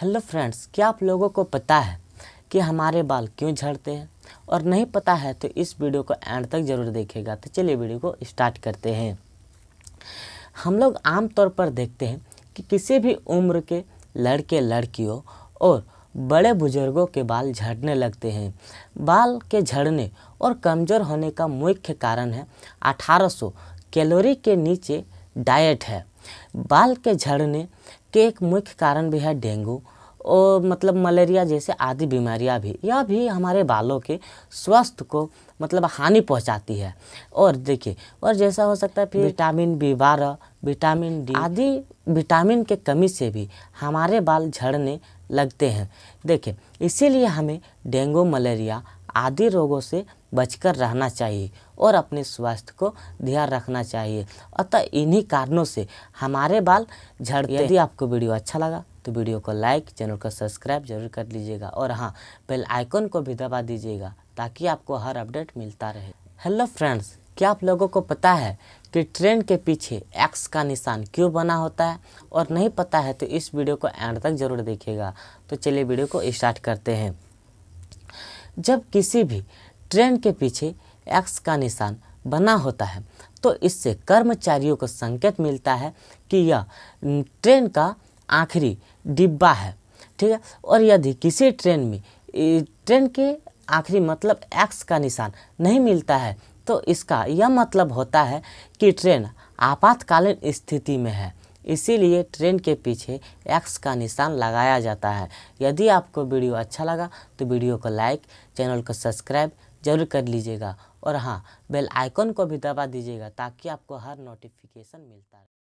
hello friends क्या आप लोगों को पता है कि हमारे बाल क्यों झड़ते हैं और नहीं पता है तो इस वीडियो को एंड तक ज़रूर देखेगा तो चलिए वीडियो को स्टार्ट करते हैं हम लोग आमतौर पर देखते हैं कि किसी भी उम्र के लड़के लड़कियों और बड़े बुजुर्गों के बाल झड़ने लगते हैं बाल के झड़ने और कमज़ोर होने का मुख्य कारण है 1800 कैलोरी के नीचे डाइट है बाल के झड़ने के एक मुख्य कारण भी है डेंगू और मतलब मलेरिया जैसे आदि बीमारियां भी यह भी हमारे बालों के स्वास्थ्य को मतलब हानि पहुंचाती है और देखिए और जैसा हो सकता है फिर विटामिन बी बारह विटामिन डी आदि विटामिन के कमी से भी हमारे बाल झड़ने लगते हैं देखिए इसीलिए हमें डेंगू मलेरिया आदि रोगों से बचकर रहना चाहिए और अपने स्वास्थ्य को ध्यान रखना चाहिए अतः इन्हीं कारणों से हमारे बाल झड़ते यदि आपको वीडियो अच्छा लगा तो वीडियो को लाइक चैनल को सब्सक्राइब जरूर कर लीजिएगा और हाँ बेल आइकन को भी दबा दीजिएगा ताकि आपको हर अपडेट मिलता रहे हेलो फ्रेंड्स क्या आप लोगों को पता है कि ट्रेन के पीछे एक्स का निशान क्यों बना होता है और नहीं पता है तो इस वीडियो को एंड तक जरूर देखिएगा तो चलिए वीडियो को स्टार्ट करते हैं जब किसी भी ट्रेन के पीछे एक्स का निशान बना होता है तो इससे कर्मचारियों को संकेत मिलता है कि यह ट्रेन का आखिरी डिब्बा है ठीक है और यदि किसी ट्रेन में ट्रेन के आखिरी मतलब एक्स का निशान नहीं मिलता है तो इसका यह मतलब होता है कि ट्रेन आपातकालीन स्थिति में है इसीलिए ट्रेंड के पीछे एक्स का निशान लगाया जाता है यदि आपको वीडियो अच्छा लगा तो वीडियो को लाइक चैनल को सब्सक्राइब जरूर कर लीजिएगा और हाँ बेल आइकन को भी दबा दीजिएगा ताकि आपको हर नोटिफिकेशन मिलता रहे